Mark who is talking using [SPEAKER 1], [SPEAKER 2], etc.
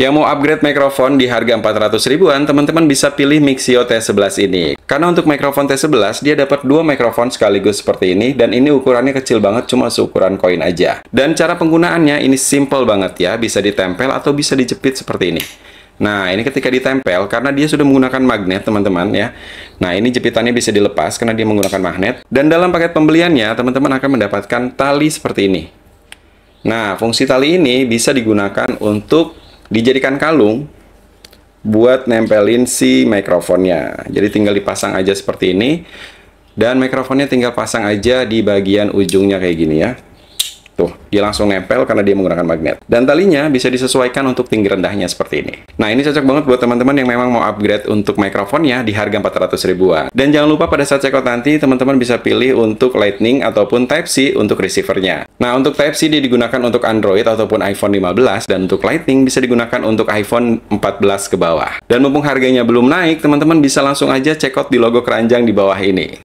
[SPEAKER 1] Yang mau upgrade mikrofon di harga 400 ribuan, teman-teman bisa pilih Mixio T11 ini. Karena untuk mikrofon T11, dia dapat dua mikrofon sekaligus seperti ini, dan ini ukurannya kecil banget, cuma seukuran koin aja. Dan cara penggunaannya ini simple banget ya, bisa ditempel atau bisa dijepit seperti ini. Nah, ini ketika ditempel, karena dia sudah menggunakan magnet, teman-teman ya. Nah, ini jepitannya bisa dilepas karena dia menggunakan magnet. Dan dalam paket pembeliannya, teman-teman akan mendapatkan tali seperti ini. Nah, fungsi tali ini bisa digunakan untuk dijadikan kalung buat nempelin si mikrofonnya. Jadi tinggal dipasang aja seperti ini dan mikrofonnya tinggal pasang aja di bagian ujungnya kayak gini ya. Tuh, dia langsung nempel karena dia menggunakan magnet. Dan talinya bisa disesuaikan untuk tinggi rendahnya seperti ini. Nah, ini cocok banget buat teman-teman yang memang mau upgrade untuk mikrofonnya di harga 400 ribuan. Dan jangan lupa pada saat checkout nanti, teman-teman bisa pilih untuk Lightning ataupun Type-C untuk receivernya. Nah, untuk Type-C dia digunakan untuk Android ataupun iPhone 15, dan untuk Lightning bisa digunakan untuk iPhone 14 ke bawah. Dan mumpung harganya belum naik, teman-teman bisa langsung aja checkout di logo keranjang di bawah ini.